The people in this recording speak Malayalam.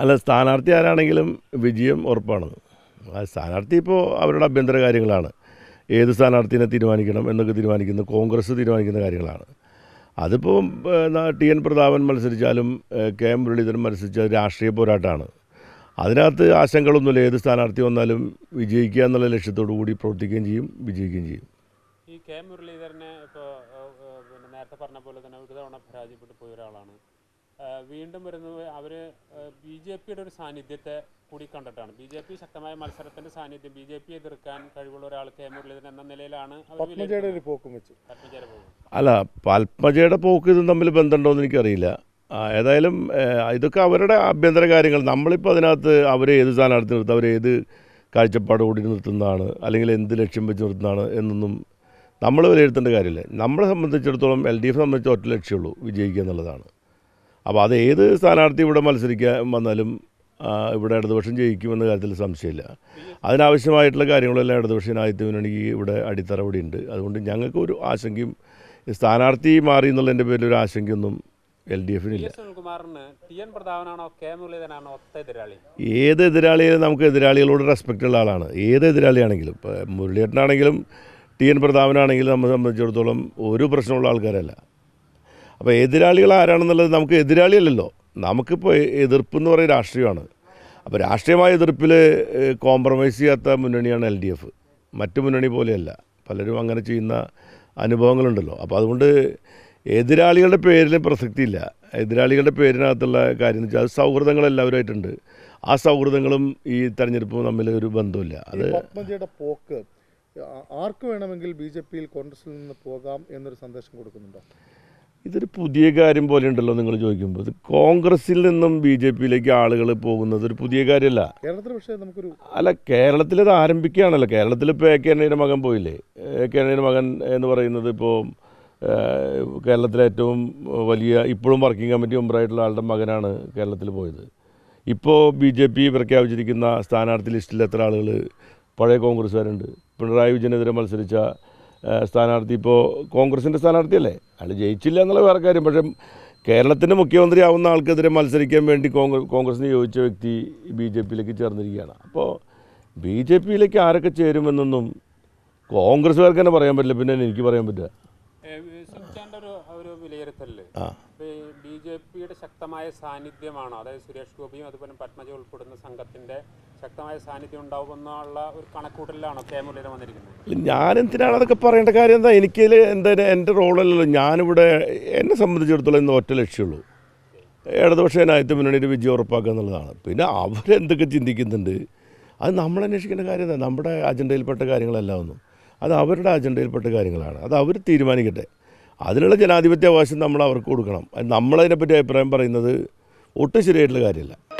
അല്ല സ്ഥാനാർത്ഥി ആരാണെങ്കിലും വിജയം ഉറപ്പാണ് സ്ഥാനാർത്ഥി ഇപ്പോൾ അവരുടെ അഭ്യന്തര കാര്യങ്ങളാണ് ഏത് സ്ഥാനാർത്ഥിനെ തീരുമാനിക്കണം എന്നൊക്കെ തീരുമാനിക്കുന്ന കോൺഗ്രസ് തീരുമാനിക്കുന്ന കാര്യങ്ങളാണ് അതിപ്പോൾ ടി എൻ പ്രതാപൻ മത്സരിച്ചാലും കെ എം മുരളീധരൻ മത്സരിച്ചാലും രാഷ്ട്രീയ പോരാട്ടമാണ് അതിനകത്ത് ആശങ്കകളൊന്നുമില്ല ഏത് സ്ഥാനാർത്ഥി വന്നാലും വിജയിക്കുക എന്നുള്ള ലക്ഷ്യത്തോടു കൂടി പ്രവർത്തിക്കുകയും ചെയ്യും വിജയിക്കുകയും ചെയ്യും ഈ കെ മുരളീധരനെ ഇപ്പോൾ നേരത്തെ പറഞ്ഞ പോലെ തന്നെ ഒരു തവണ പരാജയപ്പെട്ടു പോയ ഒരാളാണ് വീണ്ടും വരുന്നത് അവർ ബി ജെ പിയുടെ ഒരു സാന്നിധ്യത്തെ കൂടി കണ്ടിട്ടാണ് ബി ജെ പി ശക്തമായ മത്സരത്തിന്റെ സാന്നിധ്യം ബി ജെ പി എതിർക്കാൻ കഴിവുള്ള ഒരാൾ കെ മുരളീധരൻ എന്ന നിലയിലാണ് അല്ല പത്മജയുടെ പോക്ക് ഇതും തമ്മിൽ ബന്ധമുണ്ടോ എന്ന് എനിക്കറിയില്ല ഏതായാലും ഇതൊക്കെ അവരുടെ ആഭ്യന്തര കാര്യങ്ങൾ നമ്മളിപ്പോൾ അതിനകത്ത് അവരെ ഏത് സ്ഥാനാർത്ഥി നിർത്തും അവരെ ഏത് കൂടി നിർത്തുന്നതാണ് അല്ലെങ്കിൽ എന്ത് ലക്ഷ്യം വെച്ച് നിർത്തുന്നതാണ് എന്നൊന്നും നമ്മൾ വിലയിരുത്തേണ്ട കാര്യമില്ല നമ്മളെ സംബന്ധിച്ചിടത്തോളം എൽ ഡി എഫ് സംബന്ധിച്ച് ഒറ്റ ലക്ഷ്യമുള്ളൂ വിജയിക്കുക എന്നുള്ളതാണ് അപ്പോൾ അത് ഏത് സ്ഥാനാർത്ഥി ഇവിടെ മത്സരിക്കാൻ വന്നാലും ഇവിടെ ഇടതുപക്ഷം ജയിക്കുമെന്ന കാര്യത്തിൽ സംശയമില്ല അതിനാവശ്യമായിട്ടുള്ള കാര്യങ്ങളെല്ലാം ഇടതുപക്ഷം ഇവിടെ അടിത്തറ ഇവിടെ ഉണ്ട് അതുകൊണ്ട് ഞങ്ങൾക്ക് ഒരു ആശങ്കയും സ്ഥാനാർത്ഥി മാറി എന്നുള്ളതിൻ്റെ പേരിൽ ഒരു ആശങ്കയൊന്നും എൽ ഡി എഫിനില്ല ഏത് എതിരാളിയിലും നമുക്ക് എതിരാളികളോട് റെസ്പെക്റ്റ് ഉള്ള ആളാണ് ഏത് എതിരാളിയാണെങ്കിലും ഇപ്പോൾ മുരളിയേട്ടനാണെങ്കിലും ടി എൻ പ്രതാപനാണെങ്കിലും നമ്മളെ സംബന്ധിച്ചിടത്തോളം ഒരു പ്രശ്നമുള്ള ആൾക്കാരല്ല അപ്പോൾ എതിരാളികൾ ആരാണെന്നുള്ളത് നമുക്ക് എതിരാളിയല്ലല്ലോ നമുക്കിപ്പോൾ എതിർപ്പ് എന്ന് പറയുന്ന രാഷ്ട്രീയമാണ് അപ്പോൾ രാഷ്ട്രീയമായ എതിർപ്പിൽ കോംപ്രമൈസ് ചെയ്യാത്ത മുന്നണിയാണ് എൽ ഡി എഫ് മറ്റു മുന്നണി പോലെയല്ല പലരും അങ്ങനെ ചെയ്യുന്ന അനുഭവങ്ങളുണ്ടല്ലോ അപ്പോൾ അതുകൊണ്ട് എതിരാളികളുടെ പേരിന് പ്രസക്തിയില്ല എതിരാളികളുടെ പേരിനകത്തുള്ള കാര്യം എന്ന് വെച്ചാൽ സൗഹൃദങ്ങൾ എല്ലാവരുമായിട്ടുണ്ട് ആ സൗഹൃദങ്ങളും ഈ തെരഞ്ഞെടുപ്പും തമ്മിൽ ഒരു ബന്ധമില്ല അത് പോക്ക് ആർക്ക് വേണമെങ്കിൽ ബി ജെ പിയിൽ കോൺഗ്രസിൽ നിന്ന് പോകാം എന്നൊരു സന്ദേശം കൊടുക്കുന്നുണ്ടോ ഇതൊരു പുതിയ കാര്യം പോലെ ഉണ്ടല്ലോ നിങ്ങൾ ചോദിക്കുമ്പോൾ ഇത് കോൺഗ്രസിൽ നിന്നും ബി ജെ പിയിലേക്ക് ആളുകൾ പോകുന്നത് ഒരു പുതിയ കാര്യമല്ല കേരളത്തിൽ അല്ല കേരളത്തിൽ ഇത് ആരംഭിക്കുകയാണല്ലോ കേരളത്തിൽ ഇപ്പോൾ എ കെ എണ്ണയുടെ മകൻ പോയില്ലേ എ കെ എണ്ണയുടെ മകൻ എന്ന് പറയുന്നത് ഇപ്പോൾ കേരളത്തിലെ ഏറ്റവും വലിയ ഇപ്പോഴും വർക്കിംഗ് കമ്മിറ്റി മെമ്പറായിട്ടുള്ള ആളുടെ മകനാണ് കേരളത്തിൽ പോയത് ഇപ്പോൾ ബി ജെ പി പ്രഖ്യാപിച്ചിരിക്കുന്ന സ്ഥാനാർത്ഥി ലിസ്റ്റിൽ എത്ര ആളുകൾ പഴയ കോൺഗ്രസ്സുകാരുണ്ട് പിണറായി വിജയനെതിരെ മത്സരിച്ച സ്ഥാനാർത്ഥി ഇപ്പോൾ കോൺഗ്രസിൻ്റെ സ്ഥാനാർത്ഥിയല്ലേ അയാൾ ജയിച്ചില്ല എന്നുള്ള വേറെ കാര്യം പക്ഷേ കേരളത്തിൻ്റെ മുഖ്യമന്ത്രി ആവുന്ന ആൾക്കെതിരെ മത്സരിക്കാൻ വേണ്ടി കോൺഗ്രസ് കോൺഗ്രസിന് യോജിച്ച വ്യക്തി ബി ജെ പിയിലേക്ക് ചേർന്നിരിക്കുകയാണ് അപ്പോൾ ബി ജെ പിയിലേക്ക് ആരൊക്കെ ചേരുമെന്നൊന്നും കോൺഗ്രസ്സുകാർക്ക് തന്നെ പറയാൻ പറ്റില്ല പിന്നെ എനിക്ക് പറയാൻ പറ്റുക ഒരു ആ ജെ പിയുടെ ശക്തമായ സാന്നിധ്യമാണോ അതായത് സുരേഷ് ഗോപിയും അതുപോലെ പത്മജ ഉൾപ്പെടുന്ന സംഘത്തിൻ്റെ ശക്തമായ സാന്നിധ്യം ഉണ്ടാവുമെന്നുള്ള ഒരു കണക്കൂട്ടലിലാണോ കെ മുരളീധരൻ വന്നിരിക്കുന്നത് ഞാൻ എന്തിനാണ് അതൊക്കെ പറയേണ്ട കാര്യം എന്താ എനിക്ക് എന്തായാലും എൻ്റെ റോളല്ലല്ലോ ഞാനിവിടെ എന്നെ സംബന്ധിച്ചിടത്തോളം ഇന്ന് ഒറ്റ ലക്ഷ്യമുള്ളൂ ഇടതുപക്ഷ ജനാധിപത്യ മുന്നണിയുടെ വിജയം ഉറപ്പാക്കുക എന്നുള്ളതാണ് പിന്നെ അവരെന്തൊക്കെ ചിന്തിക്കുന്നുണ്ട് അത് നമ്മൾ അന്വേഷിക്കേണ്ട കാര്യം എന്താ നമ്മുടെ അജണ്ടയിൽപ്പെട്ട കാര്യങ്ങളല്ല ഒന്നും അത് അവരുടെ അജണ്ടയിൽപ്പെട്ട കാര്യങ്ങളാണ് അത് അവർ തീരുമാനിക്കട്ടെ അതിനുള്ള ജനാധിപത്യ അവകാശം നമ്മൾ അവർക്ക് കൊടുക്കണം നമ്മളതിനെപ്പറ്റി അഭിപ്രായം പറയുന്നത് ഒട്ടും ശരിയായിട്ടുള്ള കാര്യമല്ല